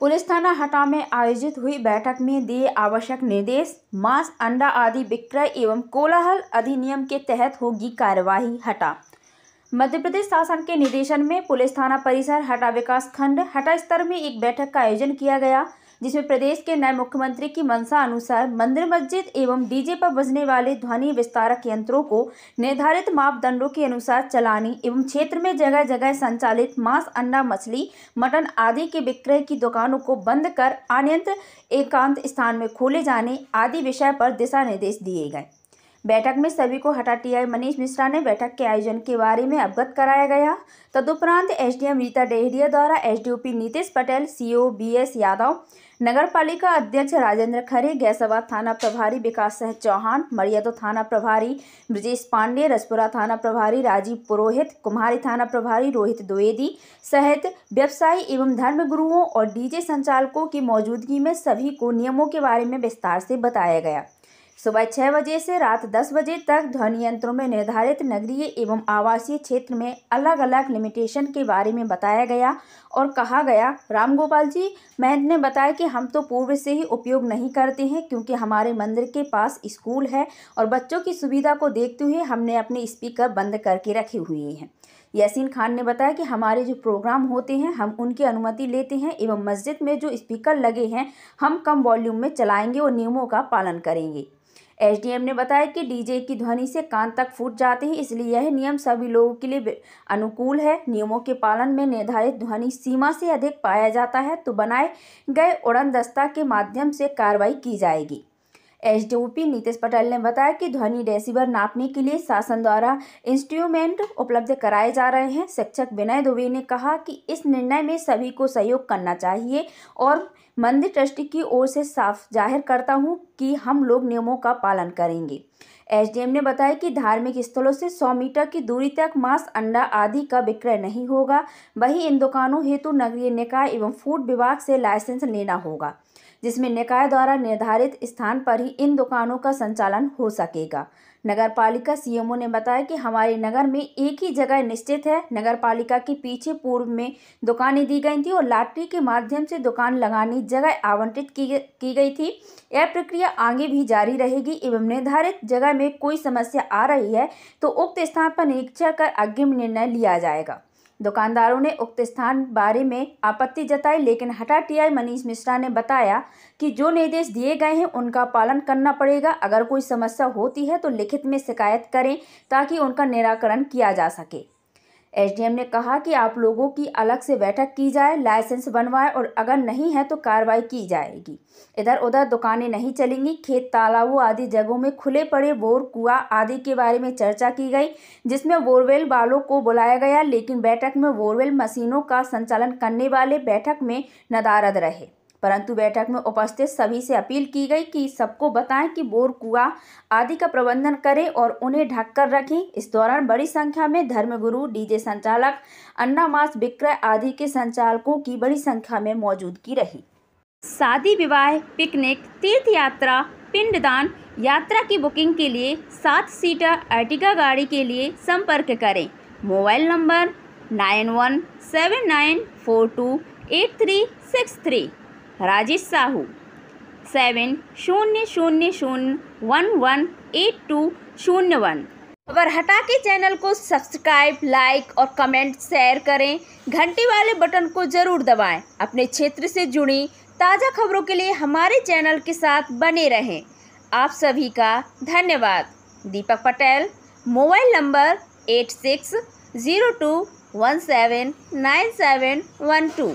police थाना हटा में आयोजित हुई बैठक में दिए आवश्यक निर्देश मांस अंडा आदि विक्रय एवं कोलाहल अधिनियम के तहत होगी कार्यवाही हटा मध्य प्रदेश शासन के निर्देशन में पुलिस थाना परिसर हटा विकास खंड हटा स्तर में एक बैठक का आयोजन किया गया जिसमें प्रदेश के नए मुख्यमंत्री की मंशा अनुसार मंदिर मस्जिद एवं डीजे पर बजने वाले ध्वनि विस्तारक यंत्रों को निर्धारित मापदंडों के अनुसार चलाने एवं क्षेत्र में जगह जगह संचालित मांस अंडा मछली मटन आदि के विक्रय की दुकानों को बंद कर अन्यंत्र एकांत स्थान में खोले जाने आदि विषय पर दिशा निर्देश दिए गए बैठक में सभी को हटा टीआई मनीष मिश्रा ने बैठक के आयोजन के बारे में अवगत कराया गया तदुपरांत एसडीएम रीता डेहरिया द्वारा SDOP Nitish Patel CO BS Yadav नगर पालिका अध्यक्ष राजेंद्र खरे गैसाबाद थाना प्रभारी विकास सह चौहान मरियादो थाना प्रभारी ब्रजेश पांडे रसपुरा थाना प्रभारी राजीव पुरोहित कुम्हारी थाना प्रभारी रोहित द्विवेदी सहित व्यवसायी एवं धर्मगुरुओं और डीजे संचालकों की मौजूदगी में सभी को नियमों के बारे में विस्तार से बताया गया सुबह छः बजे से रात दस बजे तक ध्वनि यंत्रों में निर्धारित नगरीय एवं आवासीय क्षेत्र में अलग अलग लिमिटेशन के बारे में बताया गया और कहा गया रामगोपाल जी महंत ने बताया कि हम तो पूर्व से ही उपयोग नहीं करते हैं क्योंकि हमारे मंदिर के पास स्कूल है और बच्चों की सुविधा को देखते हुए हमने अपने स्पीकर बंद करके रखे हुए हैं यासीन खान ने बताया कि हमारे जो प्रोग्राम होते हैं हम उनकी अनुमति लेते हैं एवं मस्जिद में जो स्पीकर लगे हैं हम कम वॉल्यूम में चलाएंगे और नियमों का पालन करेंगे एसडीएम ने बताया कि डीजे की ध्वनि से कान तक फूट जाते हैं इसलिए यह नियम सभी लोगों के लिए अनुकूल है नियमों के पालन में निर्धारित ध्वनि सीमा से अधिक पाया जाता है तो बनाए गए उड़न दस्ता के माध्यम से कार्रवाई की जाएगी एसडीओपी नीतेश पटेल ने बताया कि ध्वनि डेसिबल नापने के लिए शासन द्वारा इंस्ट्रूमेंट उपलब्ध कराए जा रहे हैं शिक्षक विनय दुबे ने कहा कि इस निर्णय में सभी को सहयोग करना चाहिए और मंदिर ट्रस्ट की ओर से साफ जाहिर करता हूं कि हम लोग नियमों का पालन करेंगे एसडीएम ने बताया कि धार्मिक स्थलों से 100 मीटर की दूरी तक मांस अंडा आदि का विक्रय नहीं होगा वही इन दुकानों हेतु नगरीय निकाय एवं फूड विभाग से लाइसेंस लेना होगा जिसमें निकाय द्वारा निर्धारित स्थान पर ही इन दुकानों का संचालन हो सकेगा नगर पालिका सीएमओ ने बताया कि हमारे नगर में एक ही जगह निश्चित है नगर पालिका के पीछे पूर्व में दुकानें दी गई थी और लाटरी के माध्यम से दुकान लगाने जगह आवंटित की, की गई थी यह प्रक्रिया आगे भी जारी रहेगी एवं निर्धारित जगह में कोई समस्या आ रही है तो उक्त स्थान पर निरीक्षण कर अग्रिम निर्णय लिया जाएगा दुकानदारों ने उक्त स्थान बारे में आपत्ति जताई लेकिन हटा टीआई मनीष मिश्रा ने बताया कि जो निर्देश दिए गए हैं उनका पालन करना पड़ेगा अगर कोई समस्या होती है तो लिखित में शिकायत करें ताकि उनका निराकरण किया जा सके एसडीएम ने कहा कि आप लोगों की अलग से बैठक की जाए लाइसेंस बनवाए और अगर नहीं है तो कार्रवाई की जाएगी इधर उधर दुकानें नहीं चलेंगी खेत तालाबों आदि जगहों में खुले पड़े बोर कुआ आदि के बारे में चर्चा की गई जिसमें बोरवेल वालों को बुलाया गया लेकिन बैठक में बोरवेल मशीनों का संचालन करने वाले बैठक में नदारद रहे परंतु बैठक में उपस्थित सभी से अपील की गई कि सबको बताएं कि बोर कुआ आदि का प्रबंधन करें और उन्हें ढककर रखें इस दौरान बड़ी संख्या में धर्मगुरु डीजे संचालक अन्ना मास विक्रय आदि के संचालकों की बड़ी संख्या में मौजूदगी रही शादी विवाह पिकनिक तीर्थ यात्रा पिंडदान यात्रा की बुकिंग के लिए सात सीटर अर्टिगा गाड़ी के लिए संपर्क करें mobile number nine one seven nine four two eight three six three Rajesh Sahu seven शून्य शून्य शून्य वन वन एट टू शून्य वन खबर हटा के चैनल को सब्सक्राइब लाइक और कमेंट शेयर करें घंटी वाले बटन को जरूर दबाएं अपने क्षेत्र से जुड़ी ताज़ा खबरों के लिए हमारे चैनल के साथ बने रहें आप सभी का धन्यवाद Deepak Patel mobile number eight six zero two one seven nine seven one to